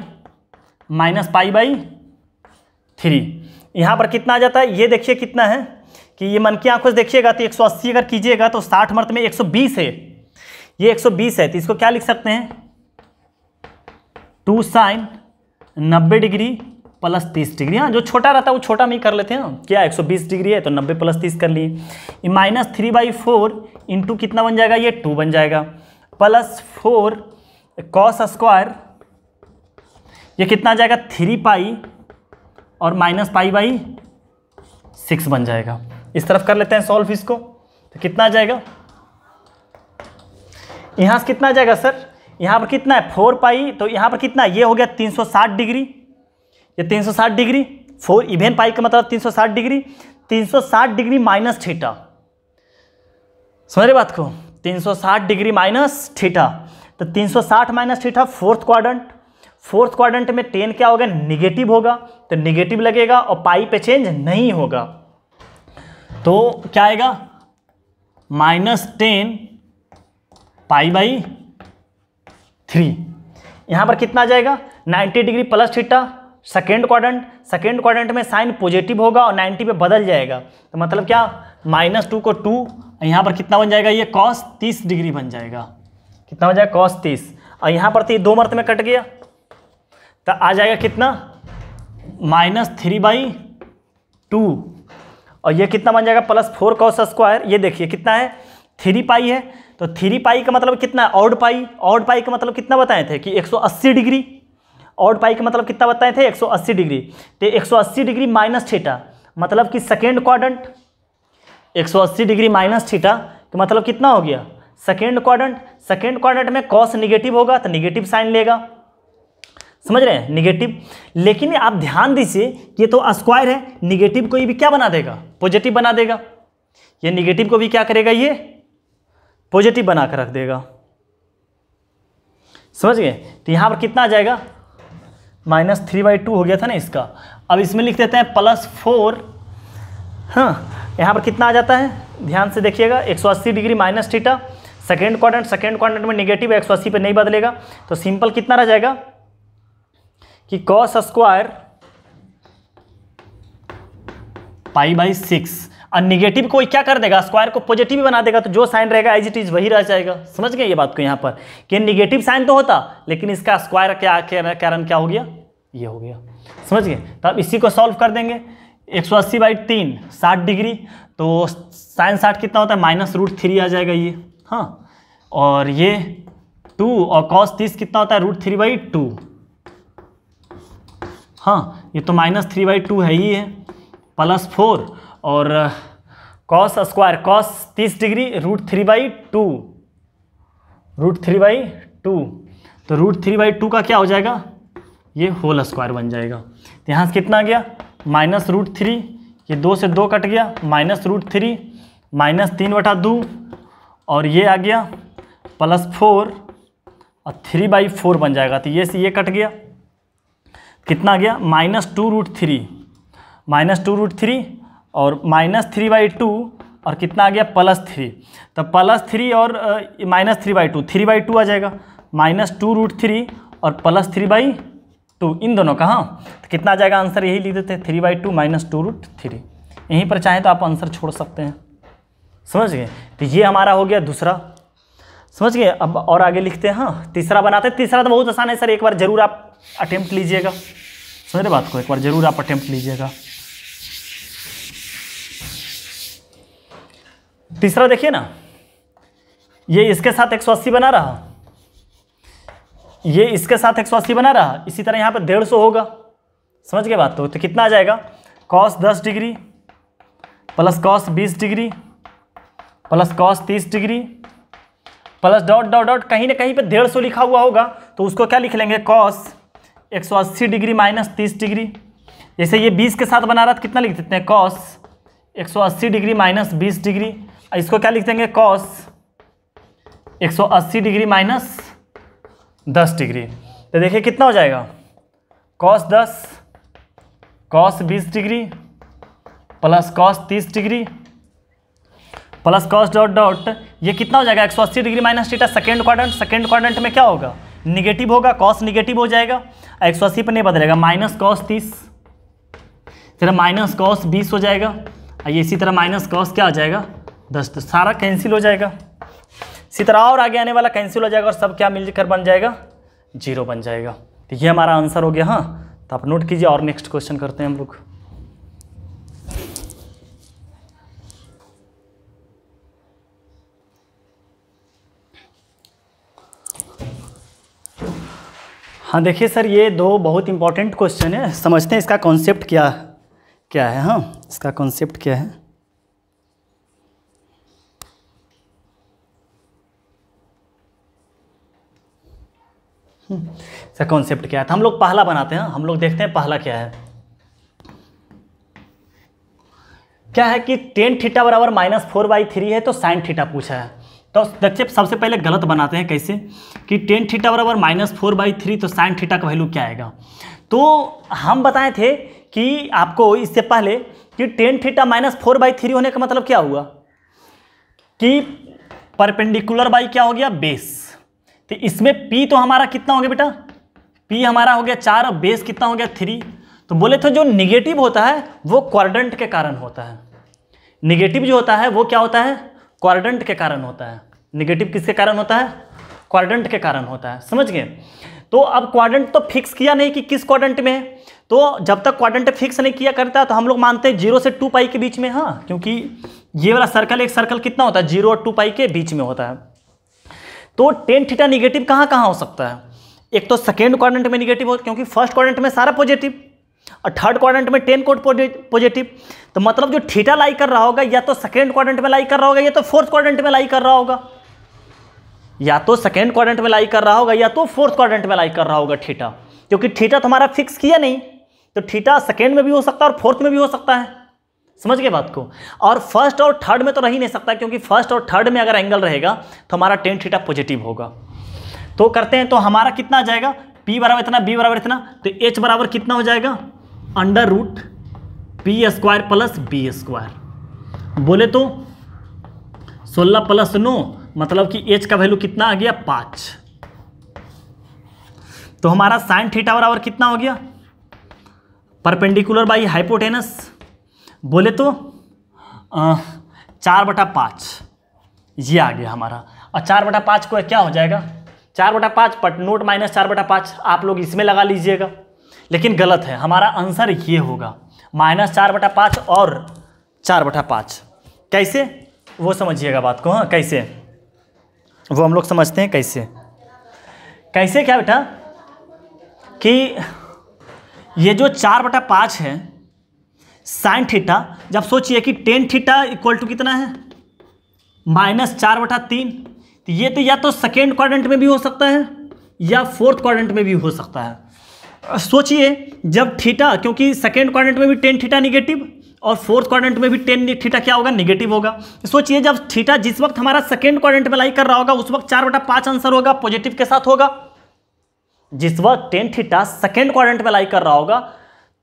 minus pi by three यहाँ पर कितना आ जाता है ये देखिए कितना है कि ये मन की आंखों से देखिएगा तो 180 अगर कीजिएगा तो 60 मर्त में 120 है ये 120 है तो इसको क्या लिख सकते हैं टू साइन नब्बे डिग्री प्लस तीस डिग्री हाँ जो छोटा रहता है वो छोटा में ही कर लेते हैं क्या 120 डिग्री है तो 90 प्लस तीस कर लिए minus three by four into कितना बन जाएगा ये टू बन जाएगा प्लस फोर कॉस स्क्वायर ये कितना आ जाएगा थ्री पाई और माइनस पाई बाई सिक्स बन जाएगा इस तरफ कर लेते हैं सॉल्व इसको तो कितना आ जाएगा यहाँ से कितना आ जाएगा सर यहाँ पर कितना है फोर पाई तो यहाँ पर कितना ये हो गया तीन सौ साठ डिग्री ये 360 डिग्री फोर इवेन पाई का मतलब 360 डिग्री 360 डिग्री माइनस थीटा समझ रहे बात को 360 डिग्री माइनस थीटा तो 360 minus theta fourth quadrant fourth quadrant में टेन क्या होगा निगेटिव होगा तो निगेटिव लगेगा और पाई पे चेंज नहीं होगा तो क्या आएगा minus ten pi by three यहां पर कितना आ जाएगा 90 degree plus theta second quadrant second quadrant में साइन पॉजिटिव होगा और 90 पे बदल जाएगा तो मतलब क्या माइनस टू को टू यहाँ पर कितना बन जाएगा ये कॉस तीस डिग्री बन जाएगा कितना बन जाएगा कॉस तीस और यहाँ पर तो ये दो मर्त में कट गया तो आ जाएगा कितना माइनस थ्री बाई टू और ये कितना बन जाएगा प्लस फोर कॉस स्क्वायर ये देखिए कितना है थ्री पाई है तो थ्री पाई का मतलब कितना है ऑड पाई ऑड पाई का मतलब कितना बताए थे कि अस्सी डिग्री ऑड पाई का मतलब कितना बताए थे 180 डिग्री तो 180 डिग्री माइनस थीटा मतलब कि second quadrant 180 degree minus theta तो मतलब कितना हो गया सेकेंड क्वाड्रेंट सेकेंड क्वाड्रेंट में कॉस निगेटिव होगा तो निगेटिव साइन लेगा समझ रहे हैं निगेटिव लेकिन आप ध्यान दीजिए ये तो स्क्वायर है निगेटिव को ये भी क्या बना देगा पॉजिटिव बना देगा ये निगेटिव को भी क्या करेगा ये पॉजिटिव बना कर रख देगा समझ गए तो यहाँ पर कितना आ जाएगा माइनस थ्री बाई टू हो गया था ना इसका अब इसमें लिख देते हैं प्लस फोर हाँ यहाँ पर कितना आ जाता है ध्यान से देखिएगा 180 degree minus theta second quarter second quarter में निगेटिव एक सौ पर नहीं बदलेगा तो सिंपल कितना रह जाएगा कि cos square pi by six और निगेटिव को क्या कर देगा स्क्वायर को पॉजिटिव बना देगा तो जो साइन रहेगा एज इट इज वही रह जाएगा समझ गए ये बात को यहाँ पर कि निगेटिव साइन तो होता लेकिन इसका स्क्वायर क्या कारण क्या हो गया ये हो गया समझ गए तो आप इसी को सॉल्व कर देंगे एक सौ अस्सी बाई तीन साठ डिग्री तो साइन साठ कितना होता है माइनस रूट थ्री आ जाएगा ये हाँ और ये टू और कॉस तीस कितना होता है रूट थ्री बाई टू हाँ ये तो माइनस थ्री बाई टू है ही है प्लस फोर और कॉस स्क्वायर कॉस तीस degree root three by two root three by two तो रूट थ्री बाई टू का क्या हो जाएगा ये होल स्क्वायर बन जाएगा तो यहाँ से कितना आ गया माइनस रूट थ्री ये दो से दो कट गया माइनस रूट थ्री माइनस तीन बटा दो और ये आ गया प्लस फोर और थ्री बाई फोर बन जाएगा तो ये से ये कट गया कितना आ गया minus two root three minus two root three और माइनस थ्री बाई टू और कितना आ गया प्लस थ्री तो प्लस थ्री और minus three by two three by two आ जाएगा माइनस टू रूट थ्री और प्लस थ्री बाई टू इन दोनों का हाँ तो कितना आ जाएगा आंसर यही लिख देते हैं three by two minus two root three यहीं पर चाहें तो आप आंसर छोड़ सकते हैं समझ गए तो ये हमारा हो गया दूसरा समझ गए अब और आगे लिखते हैं हाँ तीसरा बनाते हैं तीसरा तो बहुत आसान है सर एक बार ज़रूर आप अटैम्प्ट लीजिएगा समझ रहे बात को एक बार ज़रूर आप अटैम्प्ट लीजिएगा तीसरा देखिए ना ये इसके साथ एक बना रहा ये इसके साथ एक बना रहा इसी तरह यहाँ पर डेढ़ सौ होगा समझ गए बात तो, तो कितना आ जाएगा कॉस दस डिग्री प्लस कॉस बीस डिग्री प्लस कॉस तीस degree plus dot dot dot कहीं ना कहीं पे डेढ़ सौ लिखा हुआ होगा तो उसको क्या लिख लेंगे कॉस एक सौ अस्सी डिग्री माइनस तीस डिग्री जैसे ये बीस के साथ बना रहा था कितना लिख देते हैं कॉस एक सौ अस्सी डिग्री माइनस बीस डिग्री इसको क्या लिख देंगे कॉस 180 डिग्री माइनस 10 डिग्री तो देखिए कितना हो जाएगा cos 10 cos 20 degree plus cos 30 degree plus cos dot dot ये कितना हो जाएगा 180 degree minus theta second quadrant second quadrant में क्या होगा निगेटिव होगा कॉस निगेटिव हो जाएगा 180 पर नहीं बदलेगा माइनस कॉस तीस फिर माइनस कॉस बीस हो जाएगा ये इसी तरह माइनस कॉस क्या आ जाएगा दस तो सारा कैंसिल हो जाएगा इसी तरह और आगे आने वाला कैंसिल हो जाएगा और सब क्या मिलकर बन जाएगा जीरो बन जाएगा तो ये हमारा आंसर हो गया हाँ तो आप नोट कीजिए और नेक्स्ट क्वेश्चन करते हैं हम लोग हाँ देखिए सर ये दो बहुत इंपॉर्टेंट क्वेश्चन है समझते हैं इसका कॉन्सेप्ट क्या क्या है हाँ इसका कॉन्सेप्ट क्या है इसका हम्म। कॉन्सेप्ट क्या है तो हम लोग पहला बनाते हैं हम लोग देखते हैं पहला क्या है क्या है कि टेन थीटा बराबर माइनस फोर बाई थ्री है तो साइन थीटा पूछा है तो देखिए सबसे पहले गलत बनाते हैं कैसे कि टेन थीटा बराबर माइनस फोर बाई थ्री तो साइन थीटा का वैल्यू क्या आएगा तो हम बताए थे कि आपको इससे पहले कि tan theta minus four by three होने का मतलब क्या हुआ कि परपेंडिकुलर बाई क्या हो गया बेस तो इसमें पी तो हमारा कितना हो गया बेटा पी हमारा हो गया चार और बेस कितना हो गया थ्री तो बोले तो जो निगेटिव होता है वो क्वारडेंट के कारण होता है निगेटिव जो होता है वो क्या होता है क्वारडेंट के कारण होता है निगेटिव किसके कारण होता है क्वारडेंट के कारण होता है समझ गए तो अब क्वाड्रेंट तो फिक्स किया नहीं कि किस क्वाड्रेंट में है तो जब तक क्वाड्रेंट फिक्स नहीं किया करता तो हम लोग मानते हैं जीरो से टू पाई के बीच में हाँ क्योंकि ये वाला सर्कल एक सर्कल कितना होता है जीरो और टू पाई के बीच में होता है तो टेन थीटा निगेटिव कहाँ कहाँ हो सकता है एक तो सेकेंड क्वारंट में निगेटिव हो क्योंकि फर्स्ट क्वारंट में सारा पॉजिटिव और थर्ड क्वारंट में टेन कोट पॉजिटिव तो मतलब जो थीटा लाई कर रहा होगा या तो सेकेंड क्वारंट में लाई कर रहा होगा या तो फोर्थ क्वारंट में लाई कर रहा होगा या तो सेकेंड क्वारंट में लाई कर रहा होगा या तो फोर्थ क्वारंट में लाई कर रहा होगा थीटा क्योंकि थीटा तो हमारा फिक्स किया नहीं तो थीटा सेकेंड में भी हो सकता है और फोर्थ में भी हो सकता है समझ गए बात को और फर्स्ट और थर्ड में तो रह ही नहीं सकता क्योंकि फर्स्ट और थर्ड में अगर एंगल रहेगा तो हमारा टेन थीटा पॉजिटिव होगा तो करते हैं तो हमारा कितना आ जाएगा पी बराबर इतना बी बराबर इतना तो एच बराबर कितना हो जाएगा under root P square plus B square बोले तो सोलह प्लस नौ मतलब कि एच का वैल्यू कितना आ गया पाँच तो हमारा साइन थीटा बराबर कितना हो गया परपेंडिकुलर बाई हाइपोटेनस बोले तो आ, चार बटा पाँच ये आ गया हमारा और चार बटा पाँच को क्या हो जाएगा चार बटा पाँच पट नोट माइनस चार बटा पाँच आप लोग इसमें लगा लीजिएगा लेकिन गलत है हमारा आंसर ये होगा माइनस चार बटा पाँच और चार बटा पाँच कैसे वो समझिएगा बात को हाँ कैसे वो हम लोग समझते हैं कैसे कैसे क्या बेटा कि ये जो चार बटा पाँच है साइन थीटा जब सोचिए कि टेन थीटा इक्वल टू कितना है माइनस चार बटा तीन तो ये तो या तो सेकेंड क्वाड्रेंट में भी हो सकता है या फोर्थ क्वाड्रेंट में भी हो सकता है सोचिए जब थीटा क्योंकि सेकेंड क्वाड्रेंट में भी टेन थीटा निगेटिव और फोर्थ क्वाड्रेंट में भी टेन थीटा क्या होगा निगेटिव होगा सोचिए जब थीटा जिस वक्त हमारा सेकेंड क्वाड्रेंट में लाई कर रहा होगा उस वक्त चार बटा पाँच आंसर होगा पॉजिटिव के साथ होगा जिस वक्त टेन थीटा सेकेंड क्वाड्रेंट में लाई कर रहा होगा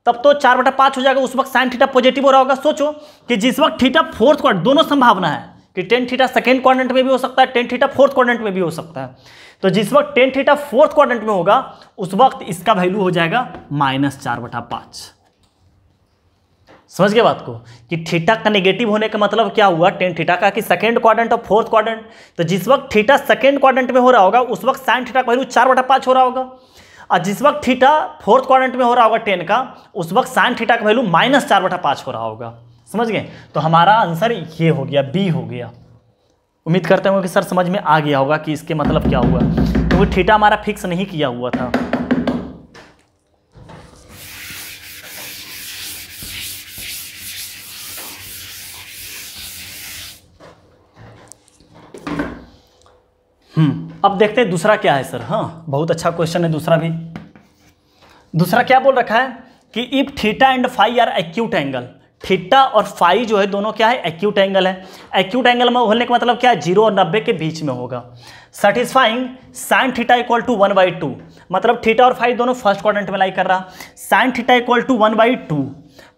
तब तो चार बटा पाँच हो जाएगा उस वक्त साइन थीटा पॉजिटिव हो रहा होगा सोचो कि जिस वक्त थीटा फोर्थ क्वार दोनों संभावना है कि टेन थीटा सेकेंड क्वाड्रेंट में भी हो सकता है टेन थीटा फोर्थ क्वाड्रेंट में भी हो सकता है तो जिस वक्त टेन थीटा फोर्थ क्वाड्रेंट में होगा उस वक्त इसका वैल्यू हो जाएगा माइनस चार बटा पाँच समझ गए बात को कि थीटा का नेगेटिव होने का मतलब क्या हुआ टेन थीटा का कि सेकेंड क्वाड्रेंट और फोर्थ क्वाड्रेंट तो जिस वक्त थीटा सेकेंड क्वाड्रेंट में हो रहा होगा उस वक्त साइन थीटा का वैल्यू चार बटा पाँच हो रहा होगा और जिस वक्त थीटा फोर्थ क्वारंट में हो रहा होगा टेन का उस वक्त साइन थीटा का वैल्यू माइनस चार बटा पाँच हो रहा होगा समझ गए तो हमारा आंसर ये हो गया बी हो गया उम्मीद करते होंगे कि सर समझ में आ गया होगा कि इसके मतलब क्या हुआ क्योंकि तो थीटा हमारा फिक्स नहीं किया हुआ था अब देखते हैं दूसरा क्या है सर हाँ बहुत अच्छा क्वेश्चन है दूसरा भी दूसरा क्या बोल रखा है कि if theta and phi are acute angle theta और फाई जो है दोनों क्या है एक्यूट एंगल है एक्यूट एंगल में होने का मतलब क्या है जीरो और नब्बे के बीच में होगा satisfying sine theta equal to one by two मतलब थीटा और फाई दोनों फर्स्ट क्वाड्रेंट में लाई कर रहा sine theta equal to one by two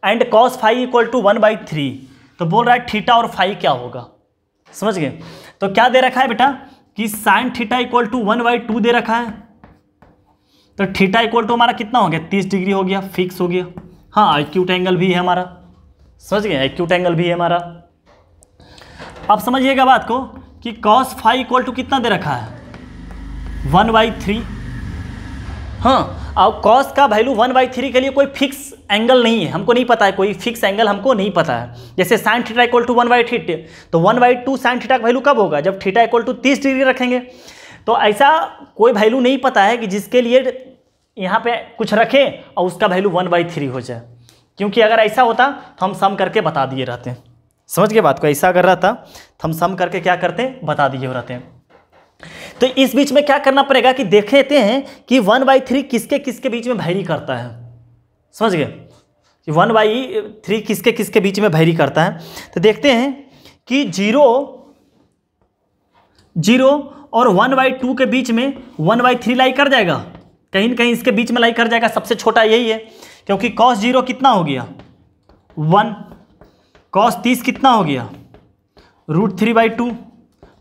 and cos phi equal to one by three तो बोल रहा है थीटा और फाई क्या होगा समझ गए तो क्या दे रखा है बेटा कि sine theta equal to one by two दे रखा है तो थीटा इक्वल टू हमारा कितना हो गया तीस डिग्री हो गया फिक्स हो गया हाँ एक्यूट एंगल भी है हमारा समझ गए एक्यूट एंगल भी है हमारा अब समझिएगा बात को कि कॉस फाइव इक्वल टू कितना दे रखा है वन बाई थ्री हाँ अब कॉस का वैल्यू वन बाई थ्री के लिए कोई फिक्स एंगल नहीं है हमको नहीं पता है कोई फिक्स एंगल हमको नहीं पता है जैसे sine theta equal to one by theta तो one by two sine theta का वैल्यू कब होगा जब थीटा इक्वल टू तीस डिग्री रखेंगे तो ऐसा कोई वैल्यू नहीं पता है कि जिसके लिए यहाँ पे कुछ रखें और उसका वैल्यू वन बाई थ्री हो जाए क्योंकि अगर ऐसा होता तो हम सम करके बता दिए रहते हैं समझ गए बात को ऐसा अगर रहता तो हम सम करके क्या करते हैं बता दिए रहते हैं तो इस बीच में क्या करना पड़ेगा कि देख लेते हैं कि वन बाई थ्री किसके किसके बीच में भैरी करता है समझ गए कि वन बाई थ्री किसके किसके बीच में भैरी करता है तो देखते हैं कि जीरो जीरो और वन बाई टू के बीच में वन बाई थ्री लाई कर जाएगा कहीं ना कहीं इसके बीच में लाई कर जाएगा सबसे छोटा यही है क्योंकि कॉस जीरो कितना हो गया वन कॉस तीस कितना हो गया root three by two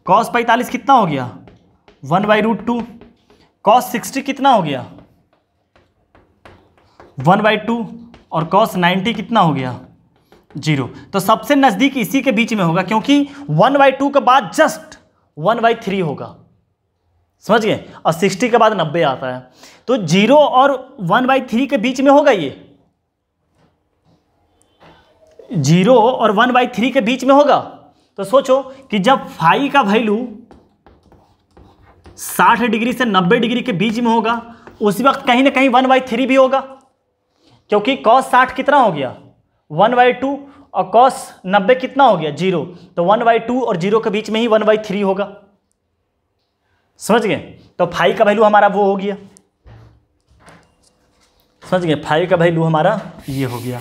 cos पैंतालीस कितना हो गया one by root two cos sixty कितना हो गया वन बाई टू और कॉस नाइन्टी कितना हो गया जीरो तो सबसे नज़दीक इसी के बीच में होगा क्योंकि वन बाई टू के बाद जस्ट वन बाई थ्री होगा समझ गए और सिक्सटी के बाद नब्बे आता है तो जीरो और वन बाई थ्री के बीच में होगा ये जीरो और वन बाई थ्री के बीच में होगा तो सोचो कि जब फाइव का वैल्यू साठ डिग्री से नब्बे डिग्री के बीच में होगा उसी वक्त कहीं ना कहीं वन बाई थ्री भी होगा क्योंकि कॉस साठ कितना हो गया वन बाई टू और कॉस नब्बे कितना हो गया जीरो तो वन बाई टू और जीरो के बीच में ही वन बाई थ्री होगा समझ गए तो फाइव का वैल्यू हमारा वो हो गया समझ गए फाइव का वैल्यू हमारा ये हो गया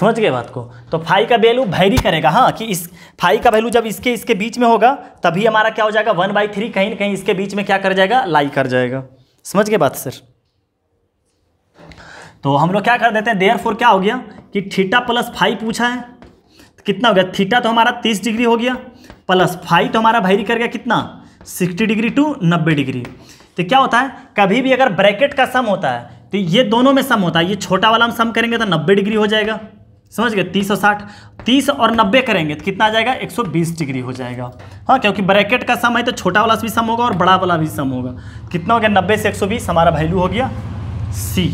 समझ गए बात को तो फाइव का वैल्यू भैरी करेगा हाँ कि इस फाइव का वैल्यू जब इसके इसके बीच में होगा तभी हमारा क्या हो जाएगा वन बाई थ्री कहीं ना कहीं इसके बीच में क्या कर जाएगा लाई कर जाएगा समझ गए बात सर तो हम लोग क्या कर देते हैं देयर फोर क्या हो गया कि थीटा प्लस फाइव पूछा है तो कितना हो गया थीटा तो हमारा तीस डिग्री हो गया प्लस फाइव तो हमारा भाई कर गया कितना सिक्सटी डिग्री टू नब्बे डिग्री तो क्या होता है कभी भी अगर ब्रैकेट का सम होता है तो ये दोनों में सम होता है ये छोटा वाला हम सम करेंगे तो नब्बे डिग्री हो जाएगा समझ गए साठ 30 और 90 करेंगे तो कितना आ जाएगा 120 डिग्री हो जाएगा हाँ क्योंकि ब्रैकेट का सम है तो छोटा वाला भी सम होगा और बड़ा वाला भी सम होगा कितना हो गया 90 से 120 हमारा वैल्यू हो गया सी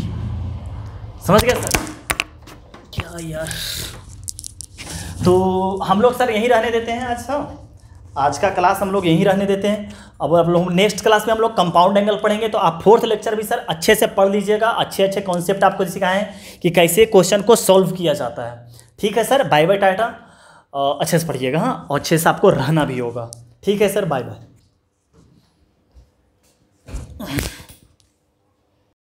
समझ गए सर क्या यार तो हम लोग सर यहीं रहने देते हैं आज सर हाँ? आज का क्लास हम लोग यहीं रहने देते हैं अब आप लोग नेक्स्ट क्लास में हम लोग कंपाउंड एंगल पढ़ेंगे तो आप फोर्थ लेक्चर भी सर अच्छे से पढ़ लीजिएगा अच्छे अच्छे कॉन्सेप्ट आपको सिखाएं कि कैसे क्वेश्चन को सॉल्व किया जाता है ठीक है सर बाय बाय टाटा अच्छे से पढ़िएगा हाँ और अच्छे से आपको रहना भी होगा ठीक है सर बाय बाय